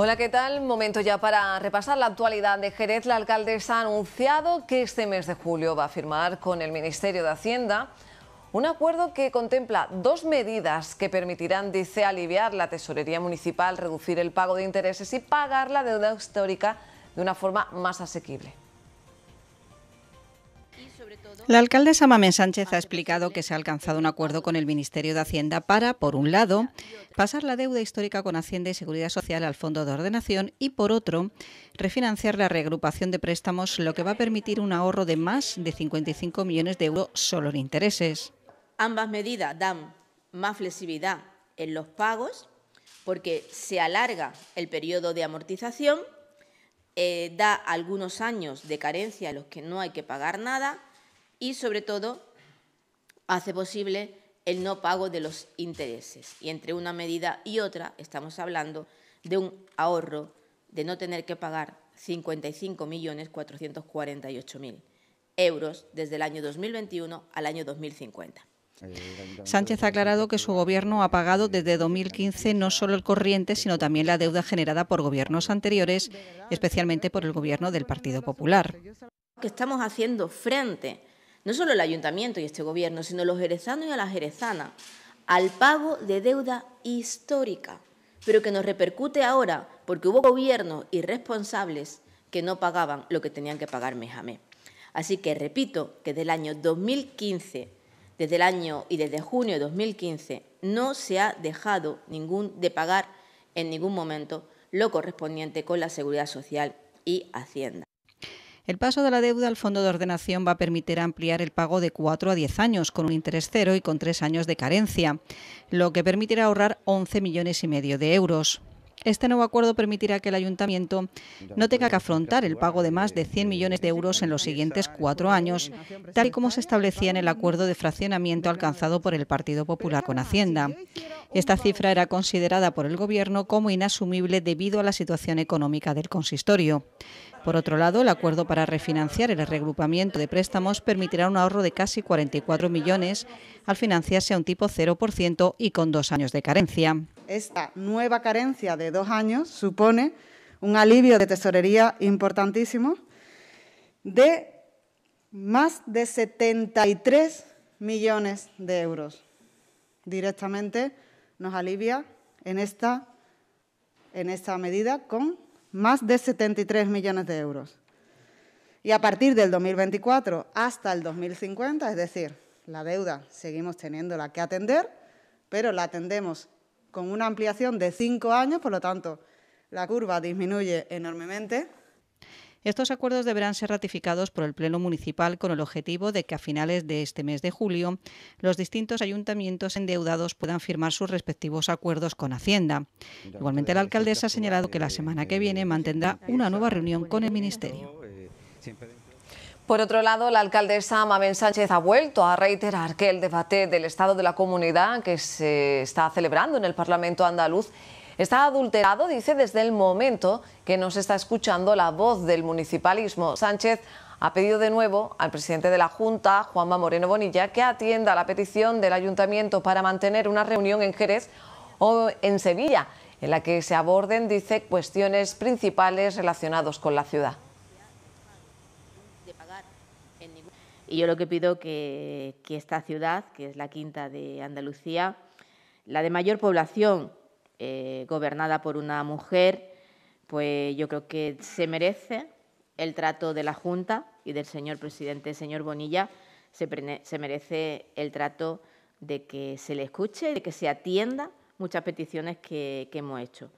Hola, ¿qué tal? Momento ya para repasar la actualidad de Jerez. La alcaldesa ha anunciado que este mes de julio va a firmar con el Ministerio de Hacienda un acuerdo que contempla dos medidas que permitirán, dice, aliviar la tesorería municipal, reducir el pago de intereses y pagar la deuda histórica de una forma más asequible. La alcaldesa Mamen Sánchez ha explicado que se ha alcanzado un acuerdo con el Ministerio de Hacienda para, por un lado, pasar la deuda histórica con Hacienda y Seguridad Social al Fondo de Ordenación y, por otro, refinanciar la reagrupación de préstamos, lo que va a permitir un ahorro de más de 55 millones de euros solo en intereses. Ambas medidas dan más flexibilidad en los pagos porque se alarga el periodo de amortización, eh, da algunos años de carencia en los que no hay que pagar nada y sobre todo hace posible el no pago de los intereses. Y entre una medida y otra estamos hablando de un ahorro de no tener que pagar 55.448.000 euros desde el año 2021 al año 2050. Sánchez ha aclarado que su gobierno ha pagado desde 2015 no solo el corriente, sino también la deuda generada por gobiernos anteriores, especialmente por el gobierno del Partido Popular. Que estamos haciendo frente no solo el ayuntamiento y este gobierno, sino los jerezanos y a las jerezanas, al pago de deuda histórica, pero que nos repercute ahora porque hubo gobiernos irresponsables que no pagaban lo que tenían que pagar Mejamé. Así que repito que desde el año 2015, desde el año y desde junio de 2015, no se ha dejado ningún de pagar en ningún momento lo correspondiente con la seguridad social y Hacienda. El paso de la deuda al fondo de ordenación va a permitir ampliar el pago de 4 a 10 años, con un interés cero y con 3 años de carencia, lo que permitirá ahorrar 11 millones y medio de euros. Este nuevo acuerdo permitirá que el ayuntamiento no tenga que afrontar el pago de más de 100 millones de euros en los siguientes cuatro años, tal y como se establecía en el acuerdo de fraccionamiento alcanzado por el Partido Popular con Hacienda. Esta cifra era considerada por el Gobierno como inasumible debido a la situación económica del consistorio. Por otro lado, el acuerdo para refinanciar el regrupamiento de préstamos permitirá un ahorro de casi 44 millones al financiarse a un tipo 0% y con dos años de carencia. Esta nueva carencia de dos años supone un alivio de tesorería importantísimo de más de 73 millones de euros. Directamente nos alivia en esta, en esta medida con más de 73 millones de euros. Y a partir del 2024 hasta el 2050, es decir, la deuda seguimos teniéndola que atender, pero la atendemos con una ampliación de cinco años, por lo tanto, la curva disminuye enormemente. Estos acuerdos deberán ser ratificados por el Pleno Municipal con el objetivo de que a finales de este mes de julio los distintos ayuntamientos endeudados puedan firmar sus respectivos acuerdos con Hacienda. Igualmente, la alcaldesa ha señalado que la semana que viene mantendrá una nueva reunión con el Ministerio. Eh, por otro lado, la alcaldesa Mamén Sánchez ha vuelto a reiterar que el debate del estado de la comunidad que se está celebrando en el Parlamento andaluz está adulterado, dice, desde el momento que no se está escuchando la voz del municipalismo. Sánchez ha pedido de nuevo al presidente de la Junta, Juanma Moreno Bonilla, que atienda la petición del ayuntamiento para mantener una reunión en Jerez o en Sevilla, en la que se aborden, dice, cuestiones principales relacionadas con la ciudad. Y yo lo que pido que, esta ciudad, que es la quinta de Andalucía, la de mayor población eh, gobernada por una mujer, pues yo creo que se merece el trato de la Junta y del señor presidente, señor Bonilla, se, merece el trato de que se le escuche, de que se atienda muchas peticiones que hemos hecho.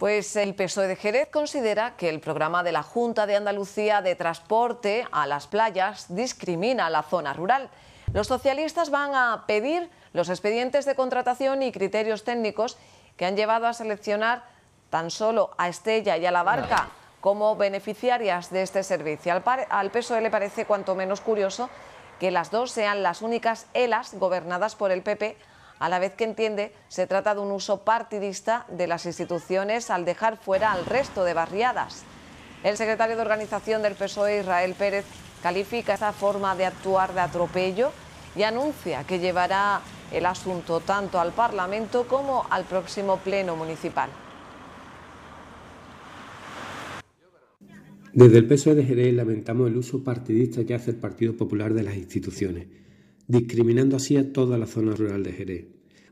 Pues el PSOE de Jerez considera que el programa de la Junta de Andalucía de transporte a las playas discrimina a la zona rural. Los socialistas van a pedir los expedientes de contratación y criterios técnicos que han llevado a seleccionar tan solo a Estella y a La Barca como beneficiarias de este servicio. Al, al PSOE le parece cuanto menos curioso que las dos sean las únicas ELAS gobernadas por el PP a la vez que entiende se trata de un uso partidista de las instituciones al dejar fuera al resto de barriadas. El secretario de organización del PSOE, Israel Pérez, califica esa forma de actuar de atropello y anuncia que llevará el asunto tanto al Parlamento como al próximo Pleno Municipal. Desde el PSOE de Jerez lamentamos el uso partidista que hace el Partido Popular de las instituciones discriminando así a toda la zona rural de Jerez.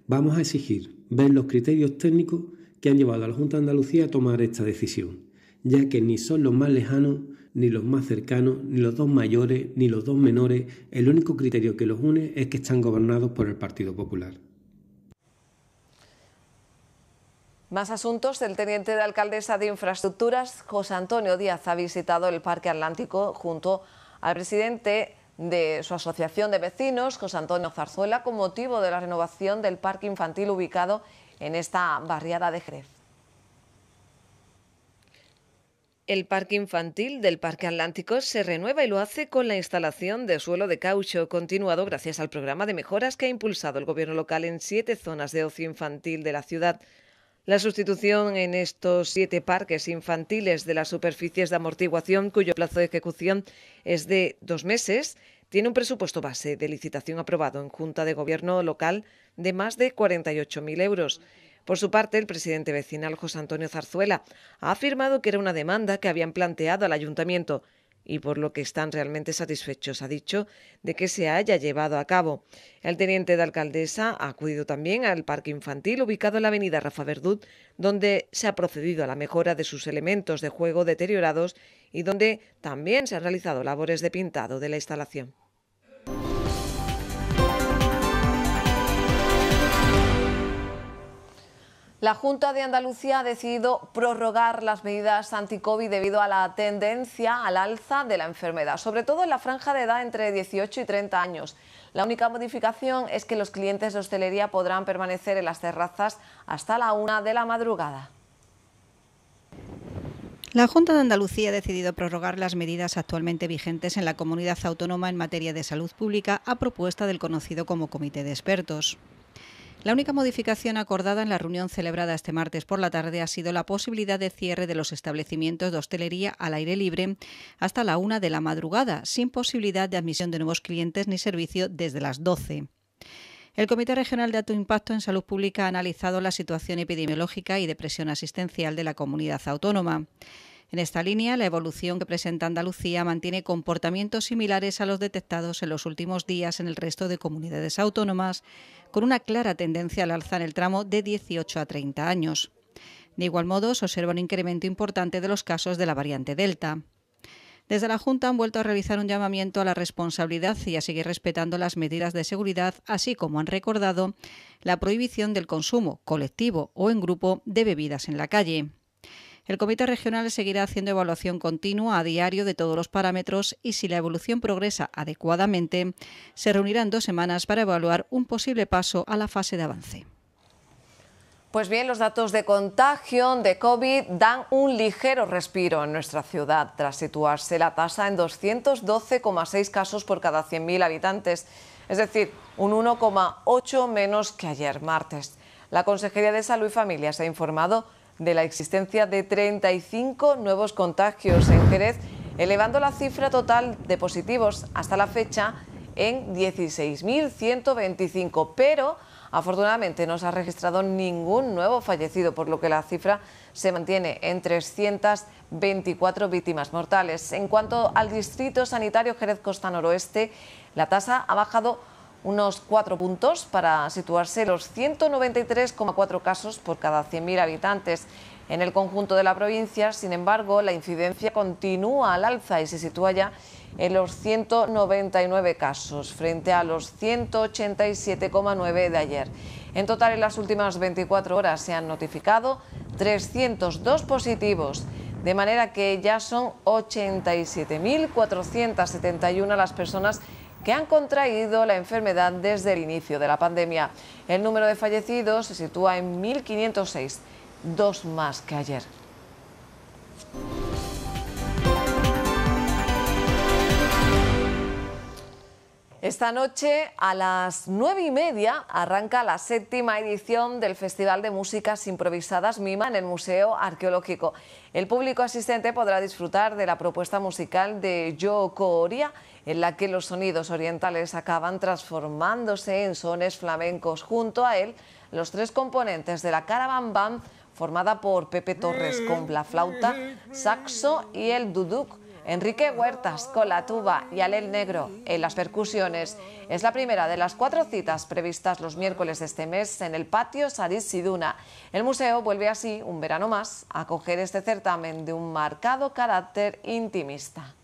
Vamos a exigir ver los criterios técnicos que han llevado a la Junta de Andalucía a tomar esta decisión, ya que ni son los más lejanos, ni los más cercanos, ni los dos mayores, ni los dos menores, el único criterio que los une es que están gobernados por el Partido Popular. Más asuntos. El teniente de alcaldesa de Infraestructuras, José Antonio Díaz, ha visitado el Parque Atlántico junto al presidente de su asociación de vecinos, José Antonio Zarzuela, con motivo de la renovación del parque infantil ubicado en esta barriada de Jerez. El parque infantil del Parque Atlántico se renueva y lo hace con la instalación de suelo de caucho, continuado gracias al programa de mejoras que ha impulsado el gobierno local en siete zonas de ocio infantil de la ciudad. La sustitución en estos siete parques infantiles de las superficies de amortiguación, cuyo plazo de ejecución es de dos meses, tiene un presupuesto base de licitación aprobado en Junta de Gobierno local de más de 48.000 euros. Por su parte, el presidente vecinal José Antonio Zarzuela ha afirmado que era una demanda que habían planteado al ayuntamiento y por lo que están realmente satisfechos, ha dicho, de que se haya llevado a cabo. El teniente de alcaldesa ha acudido también al parque infantil ubicado en la avenida Rafa Verdut, donde se ha procedido a la mejora de sus elementos de juego deteriorados y donde también se han realizado labores de pintado de la instalación. La Junta de Andalucía ha decidido prorrogar las medidas anti-COVID debido a la tendencia al alza de la enfermedad, sobre todo en la franja de edad entre 18 y 30 años. La única modificación es que los clientes de hostelería podrán permanecer en las terrazas hasta la una de la madrugada. La Junta de Andalucía ha decidido prorrogar las medidas actualmente vigentes en la comunidad autónoma en materia de salud pública a propuesta del conocido como Comité de Expertos. La única modificación acordada en la reunión celebrada este martes por la tarde ha sido la posibilidad de cierre de los establecimientos de hostelería al aire libre hasta la una de la madrugada, sin posibilidad de admisión de nuevos clientes ni servicio desde las 12. El Comité Regional de Alto Impacto en Salud Pública ha analizado la situación epidemiológica y de presión asistencial de la comunidad autónoma. En esta línea, la evolución que presenta Andalucía mantiene comportamientos similares a los detectados en los últimos días en el resto de comunidades autónomas, con una clara tendencia al alza en el tramo de 18 a 30 años. De igual modo, se observa un incremento importante de los casos de la variante Delta. Desde la Junta han vuelto a realizar un llamamiento a la responsabilidad y a seguir respetando las medidas de seguridad, así como han recordado la prohibición del consumo colectivo o en grupo de bebidas en la calle. El Comité Regional seguirá haciendo evaluación continua a diario de todos los parámetros y si la evolución progresa adecuadamente, se reunirán dos semanas para evaluar un posible paso a la fase de avance. Pues bien, los datos de contagio de COVID dan un ligero respiro en nuestra ciudad tras situarse la tasa en 212,6 casos por cada 100.000 habitantes, es decir, un 1,8 menos que ayer martes. La Consejería de Salud y Familia se ha informado de la existencia de 35 nuevos contagios en Jerez, elevando la cifra total de positivos hasta la fecha en 16.125, pero afortunadamente no se ha registrado ningún nuevo fallecido, por lo que la cifra se mantiene en 324 víctimas mortales. En cuanto al Distrito Sanitario Jerez Costa Noroeste, la tasa ha bajado unos cuatro puntos para situarse los 193,4 casos por cada 100.000 habitantes. En el conjunto de la provincia, sin embargo, la incidencia continúa al alza y se sitúa ya en los 199 casos, frente a los 187,9 de ayer. En total, en las últimas 24 horas se han notificado 302 positivos, de manera que ya son 87.471 las personas que han contraído la enfermedad desde el inicio de la pandemia. El número de fallecidos se sitúa en 1.506, dos más que ayer. Esta noche a las nueve y media arranca la séptima edición del Festival de Músicas Improvisadas MIMA en el Museo Arqueológico. El público asistente podrá disfrutar de la propuesta musical de Yoko Oria, en la que los sonidos orientales acaban transformándose en sones flamencos. Junto a él, los tres componentes de la Caravan Band, formada por Pepe Torres con la flauta, saxo y el duduk Enrique Huertas con la tuba y Alel Negro en las percusiones. Es la primera de las cuatro citas previstas los miércoles de este mes en el patio Saris Siduna. El museo vuelve así, un verano más, a acoger este certamen de un marcado carácter intimista.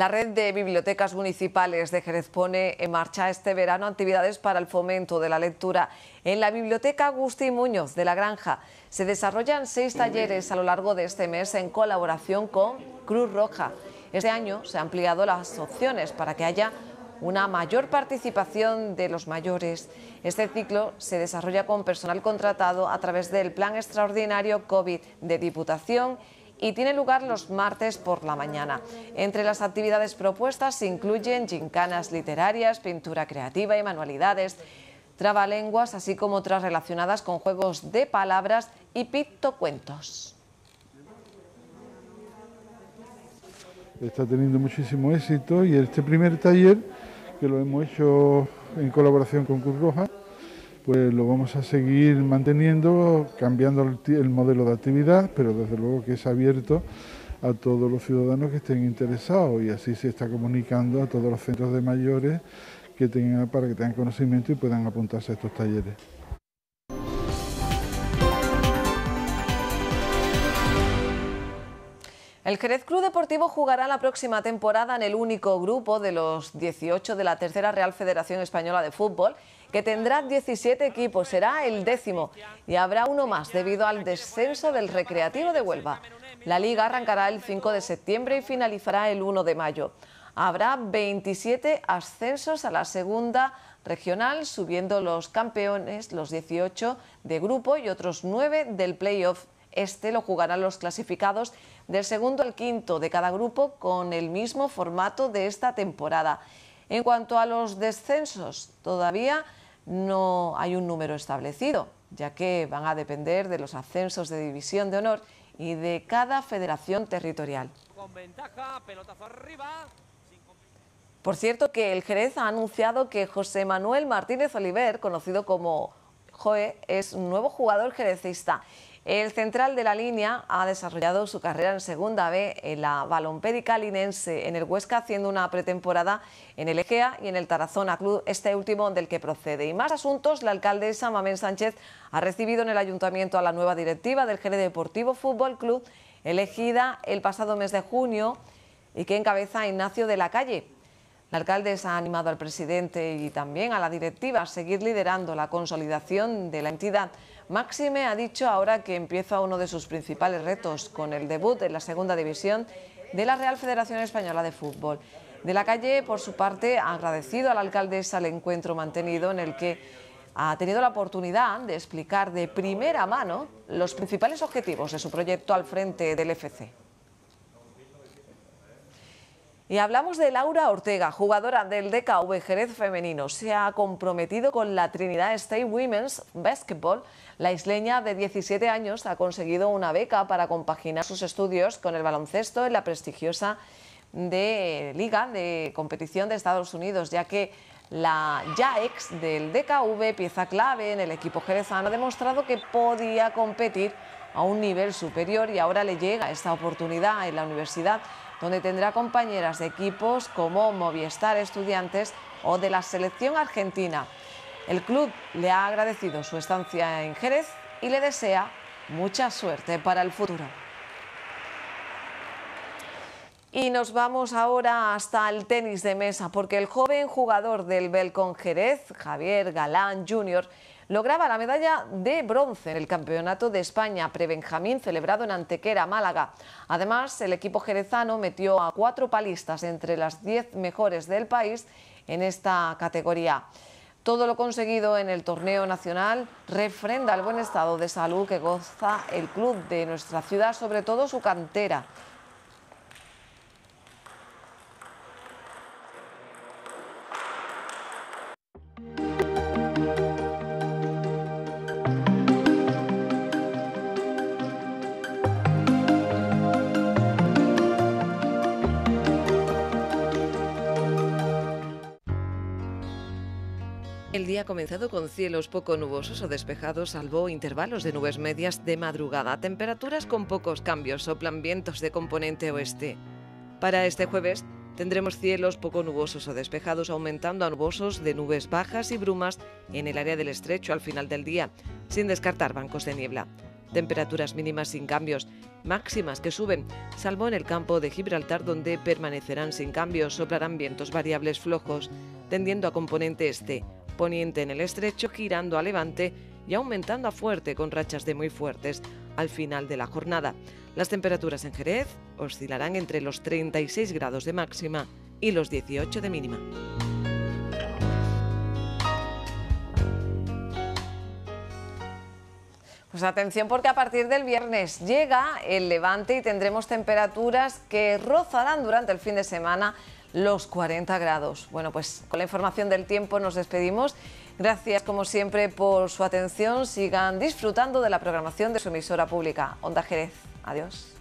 La red de bibliotecas municipales de Jerez pone en marcha este verano actividades para el fomento de la lectura. En la Biblioteca Agustín Muñoz de la Granja se desarrollan seis talleres a lo largo de este mes en colaboración con Cruz Roja. Este año se han ampliado las opciones para que haya una mayor participación de los mayores. Este ciclo se desarrolla con personal contratado a través del Plan Extraordinario COVID de Diputación y tiene lugar los martes por la mañana. Entre las actividades propuestas se incluyen gincanas literarias, pintura creativa y manualidades, trabalenguas, así como otras relacionadas con juegos de palabras y pictocuentos. Está teniendo muchísimo éxito y este primer taller, que lo hemos hecho en colaboración con Cruz Roja, pues lo vamos a seguir manteniendo, cambiando el modelo de actividad, pero desde luego que es abierto a todos los ciudadanos que estén interesados y así se está comunicando a todos los centros de mayores que tengan, para que tengan conocimiento y puedan apuntarse a estos talleres. El Jerez Club Deportivo jugará la próxima temporada en el único grupo de los 18 de la Tercera Real Federación Española de Fútbol, que tendrá 17 equipos, será el décimo y habrá uno más debido al descenso del Recreativo de Huelva. La liga arrancará el 5 de septiembre y finalizará el 1 de mayo. Habrá 27 ascensos a la segunda regional, subiendo los campeones, los 18 de grupo y otros 9 del playoff este lo jugarán los clasificados del segundo al quinto de cada grupo con el mismo formato de esta temporada. En cuanto a los descensos, todavía no hay un número establecido, ya que van a depender de los ascensos de división de honor y de cada federación territorial. Con ventaja, arriba. Por cierto que el Jerez ha anunciado que José Manuel Martínez Oliver, conocido como Joe, es un nuevo jugador jerezista. El central de la línea ha desarrollado su carrera en segunda B en la balompédica linense en el Huesca, haciendo una pretemporada en el Egea y en el Tarazona Club, este último del que procede. Y más asuntos, la alcaldesa Mamén Sánchez ha recibido en el ayuntamiento a la nueva directiva del Gene Deportivo Fútbol Club, elegida el pasado mes de junio y que encabeza Ignacio de la Calle. La alcaldesa ha animado al presidente y también a la directiva a seguir liderando la consolidación de la entidad. Máxime ha dicho ahora que empieza uno de sus principales retos con el debut en la segunda división de la Real Federación Española de Fútbol. De la calle, por su parte, ha agradecido a la alcaldesa el encuentro mantenido en el que ha tenido la oportunidad de explicar de primera mano los principales objetivos de su proyecto al frente del FC. Y hablamos de Laura Ortega, jugadora del DKV Jerez femenino. Se ha comprometido con la Trinidad State Women's Basketball. La isleña de 17 años ha conseguido una beca para compaginar sus estudios con el baloncesto en la prestigiosa liga de competición de Estados Unidos, ya que la ya ex del DKV, pieza clave en el equipo jerezano, ha demostrado que podía competir a un nivel superior y ahora le llega esta oportunidad en la universidad donde tendrá compañeras de equipos como Movistar Estudiantes o de la selección argentina. El club le ha agradecido su estancia en Jerez y le desea mucha suerte para el futuro. Y nos vamos ahora hasta el tenis de mesa, porque el joven jugador del Belcon Jerez, Javier Galán Jr., lograba la medalla de bronce en el Campeonato de España Prebenjamín celebrado en Antequera, Málaga. Además, el equipo jerezano metió a cuatro palistas entre las diez mejores del país en esta categoría. Todo lo conseguido en el torneo nacional refrenda el buen estado de salud que goza el club de nuestra ciudad, sobre todo su cantera. día ha comenzado con cielos poco nubosos o despejados, salvo intervalos de nubes medias de madrugada. Temperaturas con pocos cambios, soplan vientos de componente oeste. Para este jueves tendremos cielos poco nubosos o despejados, aumentando a nubosos de nubes bajas y brumas en el área del estrecho al final del día, sin descartar bancos de niebla. Temperaturas mínimas sin cambios, máximas que suben, salvo en el campo de Gibraltar donde permanecerán sin cambios, soplarán vientos variables flojos, tendiendo a componente este, poniente en el estrecho, girando a levante y aumentando a fuerte con rachas de muy fuertes al final de la jornada. Las temperaturas en Jerez oscilarán entre los 36 grados de máxima y los 18 de mínima. Pues atención porque a partir del viernes llega el levante y tendremos temperaturas que rozarán durante el fin de semana los 40 grados. Bueno, pues con la información del tiempo nos despedimos. Gracias como siempre por su atención. Sigan disfrutando de la programación de su emisora pública, Onda Jerez. Adiós.